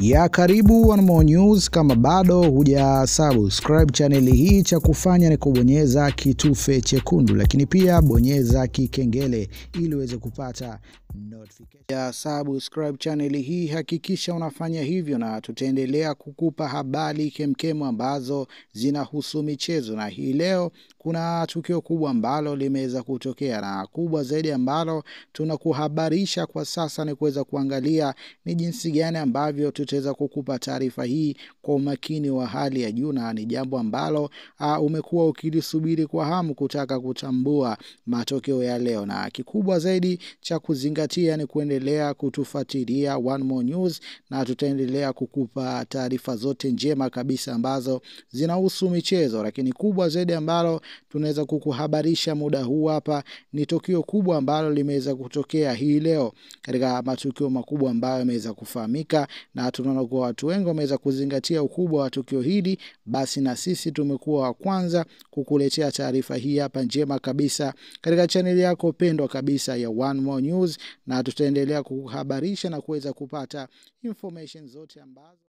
ya karibu One More News. Kama bado huja subscribe chaneli hii, cha kufanya ni kubonyeza kitufe chekundu, lakini pia bonyeza kikengele ili uweze kupata notification. Ya subscribe chaneli hii, hakikisha unafanya hivyo, na tutaendelea kukupa habari kemkemu ambazo zinahusu michezo, na hii leo kuna tukio kubwa ambalo limeweza kutokea na kubwa zaidi ambalo tunakuhabarisha kwa sasa ni kuweza kuangalia ni jinsi gani ambavyo tutaweza kukupa taarifa hii kwa umakini wa hali ya juu, na ni jambo ambalo uh, umekuwa ukilisubiri kwa hamu kutaka kutambua matokeo ya leo, na kikubwa zaidi cha kuzingatia ni kuendelea kutufuatilia One More News, na tutaendelea kukupa taarifa zote njema kabisa ambazo zinahusu michezo, lakini kubwa zaidi ambalo tunaweza kukuhabarisha muda huu hapa ni tukio kubwa ambalo limeweza kutokea hii leo katika matukio makubwa ambayo yameweza kufahamika na tunaona kuwa watu wengi wameweza kuzingatia ukubwa wa tukio hili, basi na sisi tumekuwa wa kwanza kukuletea taarifa hii hapa njema kabisa katika chaneli yako pendwa kabisa ya One More News, na tutaendelea kuhabarisha na kuweza kupata information zote ambazo